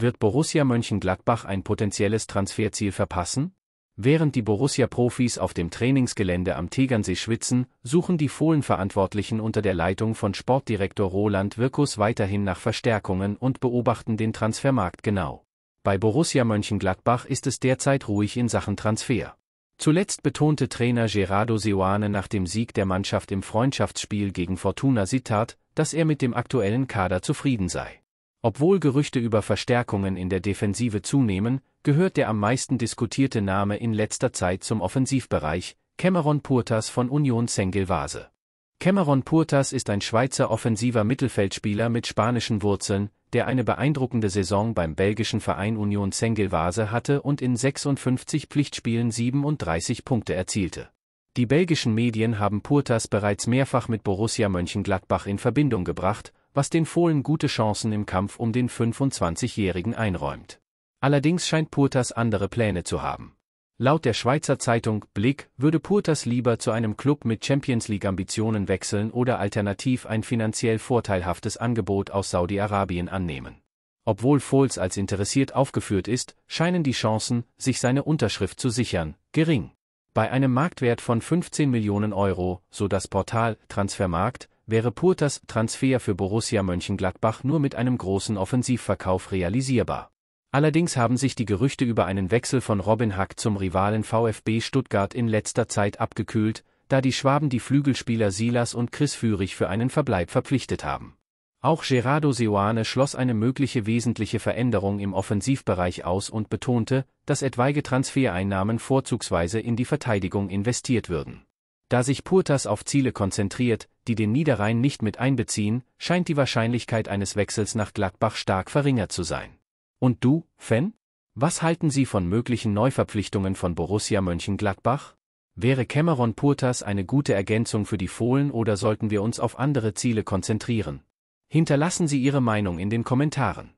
Wird Borussia Mönchengladbach ein potenzielles Transferziel verpassen? Während die Borussia-Profis auf dem Trainingsgelände am Tegernsee schwitzen, suchen die Fohlenverantwortlichen unter der Leitung von Sportdirektor Roland Wirkus weiterhin nach Verstärkungen und beobachten den Transfermarkt genau. Bei Borussia Mönchengladbach ist es derzeit ruhig in Sachen Transfer. Zuletzt betonte Trainer Gerardo Seoane nach dem Sieg der Mannschaft im Freundschaftsspiel gegen Fortuna Sittard, dass er mit dem aktuellen Kader zufrieden sei. Obwohl Gerüchte über Verstärkungen in der Defensive zunehmen, gehört der am meisten diskutierte Name in letzter Zeit zum Offensivbereich, Cameron Purtas von Union Sengelvase. Cameron Purtas ist ein Schweizer offensiver Mittelfeldspieler mit spanischen Wurzeln, der eine beeindruckende Saison beim belgischen Verein Union Sengelvase hatte und in 56 Pflichtspielen 37 Punkte erzielte. Die belgischen Medien haben Purtas bereits mehrfach mit Borussia Mönchengladbach in Verbindung gebracht, was den Fohlen gute Chancen im Kampf um den 25-Jährigen einräumt. Allerdings scheint Purtas andere Pläne zu haben. Laut der Schweizer Zeitung Blick würde Purtas lieber zu einem Club mit Champions League-Ambitionen wechseln oder alternativ ein finanziell vorteilhaftes Angebot aus Saudi-Arabien annehmen. Obwohl Fohls als interessiert aufgeführt ist, scheinen die Chancen, sich seine Unterschrift zu sichern, gering. Bei einem Marktwert von 15 Millionen Euro, so das Portal Transfermarkt, wäre Purtas Transfer für Borussia Mönchengladbach nur mit einem großen Offensivverkauf realisierbar. Allerdings haben sich die Gerüchte über einen Wechsel von Robin Hack zum Rivalen VfB Stuttgart in letzter Zeit abgekühlt, da die Schwaben die Flügelspieler Silas und Chris Führig für einen Verbleib verpflichtet haben. Auch Gerardo Seoane schloss eine mögliche wesentliche Veränderung im Offensivbereich aus und betonte, dass etwaige Transfereinnahmen vorzugsweise in die Verteidigung investiert würden. Da sich Purtas auf Ziele konzentriert, die den Niederrhein nicht mit einbeziehen, scheint die Wahrscheinlichkeit eines Wechsels nach Gladbach stark verringert zu sein. Und du, Fan? Was halten Sie von möglichen Neuverpflichtungen von Borussia Mönchengladbach? Wäre Cameron Purtas eine gute Ergänzung für die Fohlen oder sollten wir uns auf andere Ziele konzentrieren? Hinterlassen Sie Ihre Meinung in den Kommentaren.